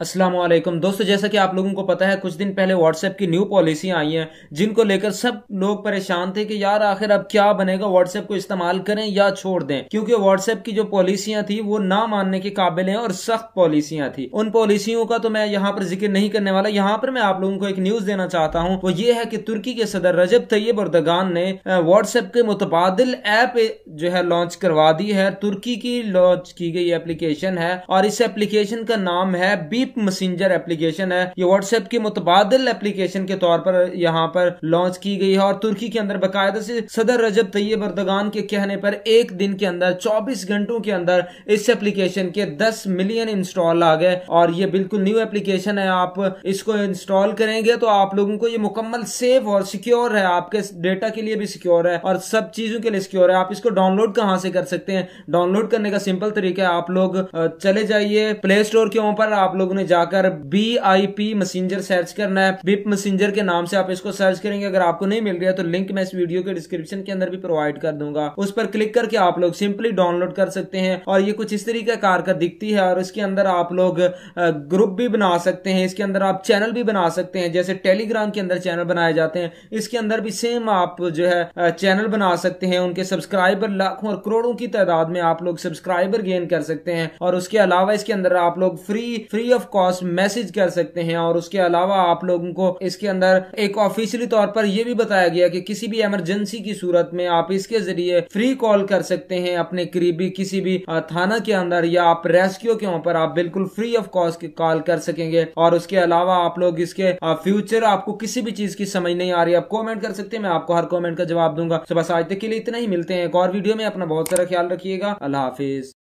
असलम दोस्तों जैसा कि आप लोगों को पता है कुछ दिन पहले व्हाट्सएप की न्यू पॉलिसी आई हैं जिनको लेकर सब लोग परेशान थे कि यार आखिर अब क्या बनेगा व्हाट्सएप को इस्तेमाल करें या छोड़ दें क्योंकि व्हाट्सएप की जो पॉलिसियां थी वो ना मानने के काबिल हैं और सख्त पॉलिसियां थी उन पॉलिसियों का तो मैं यहाँ पर जिक्र नहीं करने वाला यहाँ पर मैं आप लोगों को एक न्यूज देना चाहता हूँ वो ये है कि तुर्की के सदर रजब तैयब उर्दगान ने व्हाट्सएप के मुतबाद ऐप जो है लॉन्च करवा दी है तुर्की की लॉन्च की गई एप्लीकेशन है और इस एप्लीकेशन का नाम है बी कीप मैसेंजर एप्लीकेशन है ये व्हाट्सएप के मुतबाद एप्लीकेशन के तौर पर यहाँ पर लॉन्च की गई है और तुर्की के अंदर बाकायदा से सदर रजब तैयब अर्दगान के कहने पर एक दिन के अंदर चौबीस घंटों के अंदर इस एप्लीकेशन के दस मिलियन इंस्टॉल आ गए और ये बिल्कुल न्यू एप्लीकेशन है आप इसको इंस्टॉल करेंगे तो आप लोगों को ये मुकम्मल सेफ और सिक्योर है आपके डेटा के लिए भी सिक्योर है और सब चीजों के लिए सिक्योर है आप इसको डाउनलोड कहां से कर सकते हैं डाउनलोड करने का सिंपल तरीका है आप लोग चले जाइए प्ले स्टोर के ऊपर आप लोग आपने जाकर B I P messenger search करना है बिप मसेंजर के नाम से आप इसको सर्च करेंगे अगर आपको नहीं मिल रहा तो लिंक मैं इस वीडियो के डिस्क्रिप्शन के अंदर भी प्रोवाइड कर दूंगा उस पर क्लिक करके आप लोग सिंपली डाउनलोड कर सकते हैं और ये कुछ इस तरीके कार का दिखती है और इसके अंदर आप लोग ग्रुप भी बना सकते हैं इसके अंदर आप चैनल भी बना सकते हैं जैसे टेलीग्राम के अंदर चैनल बनाए जाते हैं इसके अंदर भी सेम आप जो है चैनल बना सकते हैं उनके सब्सक्राइबर लाखों और करोड़ों की तादाद में आप लोग सब्सक्राइबर गेन कर सकते हैं और उसके अलावा इसके अंदर आप लोग free free of of cost message कर सकते हैं और उसके अलावा आप लोगों को इसके अंदर एक ऑफिशियली तौर पर यह भी बताया गया कि किसी भी इमरजेंसी की सूरत में आप इसके जरिए फ्री कॉल कर सकते हैं अपने करीबी किसी भी थाना के अंदर या आप रेस्क्यू के ऊपर आप बिल्कुल फ्री ऑफ कॉस्ट कॉल कर सकेंगे और उसके अलावा आप लोग इसके फ्यूचर आपको किसी भी चीज की समझ नहीं आ रही आप कॉमेंट कर सकते हैं मैं आपको हर कॉमेंट का जवाब दूंगा तो बस आज तक के लिए इतना ही मिलते हैं एक और वीडियो में अपना बहुत सारा ख्याल रखिएगा अल्लाह हाफिज